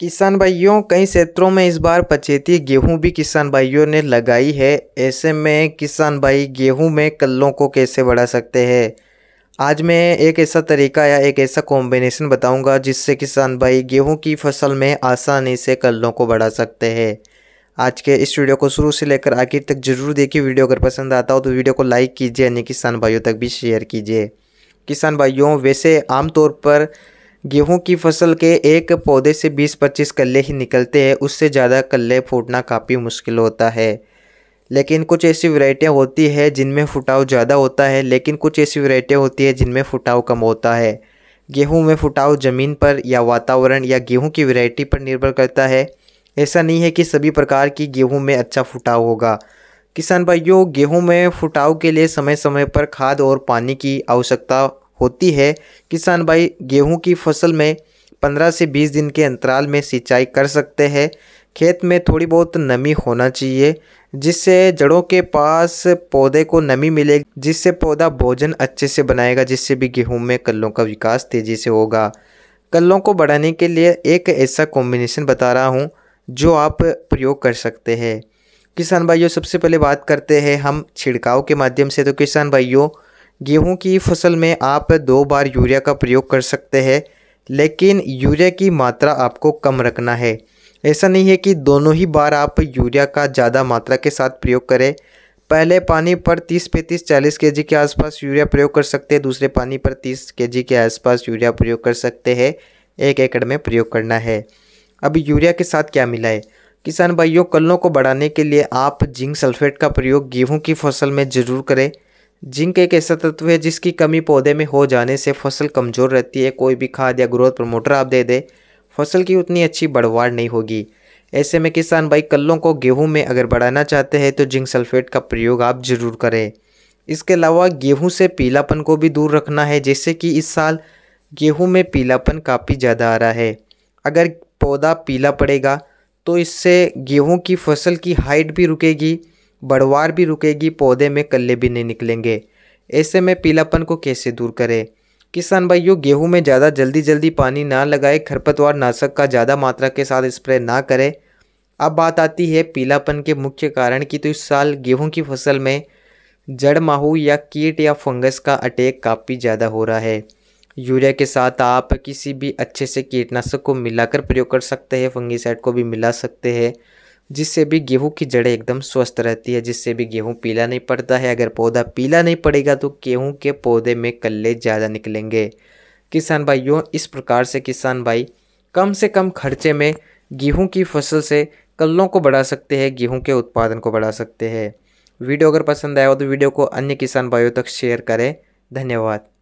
किसान भाइयों कई क्षेत्रों में इस बार पचेती गेहूं भी किसान भाइयों ने लगाई है ऐसे में किसान भाई गेहूं में कल्लों को कैसे बढ़ा सकते हैं आज मैं एक ऐसा तरीका या एक ऐसा कॉम्बिनेशन बताऊंगा जिससे किसान भाई गेहूं की फसल में आसानी से कल्लों को बढ़ा सकते हैं आज के इस वीडियो को शुरू से लेकर आखिर तक जरूर देखिए वीडियो अगर पसंद आता हो तो वीडियो को लाइक कीजिए यानी किसान भाइयों तक भी शेयर कीजिए किसान भाइयों वैसे आमतौर पर गेहूं की फसल के एक पौधे से 20-25 कल्ले ही निकलते हैं उससे ज़्यादा कल्ले फूटना काफ़ी मुश्किल होता है लेकिन कुछ ऐसी वरायटियाँ होती है जिनमें फुटाव ज़्यादा होता है लेकिन कुछ ऐसी वरायटियाँ होती है जिनमें फुटाव कम होता है गेहूं में फुटाव ज़मीन पर या वातावरण या गेहूँ की वरायटी पर निर्भर करता है ऐसा नहीं है कि सभी प्रकार की गेहूँ में अच्छा फुटाव होगा किसान भाइयों गेहूं में फुटाव के लिए समय समय पर खाद और पानी की आवश्यकता होती है किसान भाई गेहूं की फसल में 15 से 20 दिन के अंतराल में सिंचाई कर सकते हैं खेत में थोड़ी बहुत नमी होना चाहिए जिससे जड़ों के पास पौधे को नमी मिलेगी जिससे पौधा भोजन अच्छे से बनाएगा जिससे भी गेहूं में कल्लों का विकास तेज़ी से होगा कल्लों को बढ़ाने के लिए एक ऐसा कॉम्बिनेशन बता रहा हूँ जो आप प्रयोग कर सकते हैं किसान भाइयों सबसे पहले बात करते हैं हम छिड़काव के माध्यम से तो किसान भाइयों गेहूं की फसल में आप दो बार यूरिया का प्रयोग कर सकते हैं लेकिन यूरिया की मात्रा आपको कम रखना है ऐसा नहीं है कि दोनों ही बार आप यूरिया का ज़्यादा मात्रा के साथ प्रयोग करें पहले पानी पर 30 पैंतीस 40 के के आसपास यूरिया प्रयोग कर सकते हैं दूसरे पानी पर 30 के के आसपास यूरिया प्रयोग कर सकते हैं एक एकड़ में प्रयोग करना है अब यूरिया के साथ क्या मिला है किसान भाइयों कलों को बढ़ाने के लिए आप जिंक सल्फेट का प्रयोग गेहूं की फसल में ज़रूर करें जिंक एक ऐसा तत्व है जिसकी कमी पौधे में हो जाने से फसल कमज़ोर रहती है कोई भी खाद या ग्रोथ प्रमोटर आप दे दें फसल की उतनी अच्छी बढ़वाड़ नहीं होगी ऐसे में किसान भाई कल्लों को गेहूं में अगर बढ़ाना चाहते हैं तो जिंक सल्फेट का प्रयोग आप ज़रूर करें इसके अलावा गेहूं से पीलापन को भी दूर रखना है जैसे कि इस साल गेहूं में पीलापन काफ़ी ज़्यादा आ रहा है अगर पौधा पीला पड़ेगा तो इससे गेहूं की फसल की हाइट भी रुकेगी बढ़वार भी रुकेगी पौधे में कल्ले भी नहीं निकलेंगे ऐसे में पीलापन को कैसे दूर करें किसान भाइयों गेहूं में ज़्यादा जल्दी जल्दी पानी ना लगाए खरपतवार नाशक का ज़्यादा मात्रा के साथ स्प्रे ना करें अब बात आती है पीलापन के मुख्य कारण की तो इस साल गेहूं की फसल में जड़ माहू या कीट या फंगस का अटैक काफ़ी ज़्यादा हो रहा है यूरिया के साथ आप किसी भी अच्छे से कीटनाशक को मिलाकर प्रयोग कर सकते हैं फंगीसाइड को भी मिला सकते हैं जिससे भी गेहूं की जड़ें एकदम स्वस्थ रहती है जिससे भी गेहूं पीला नहीं पड़ता है अगर पौधा पीला नहीं पड़ेगा तो गेहूं के पौधे में कल्ले ज़्यादा निकलेंगे किसान भाइयों इस प्रकार से किसान भाई कम से कम खर्चे में गेहूं की फसल से कल्लों को बढ़ा सकते हैं गेहूं के उत्पादन को बढ़ा सकते हैं वीडियो अगर पसंद आया हो तो वीडियो को अन्य किसान भाइयों तक शेयर करें धन्यवाद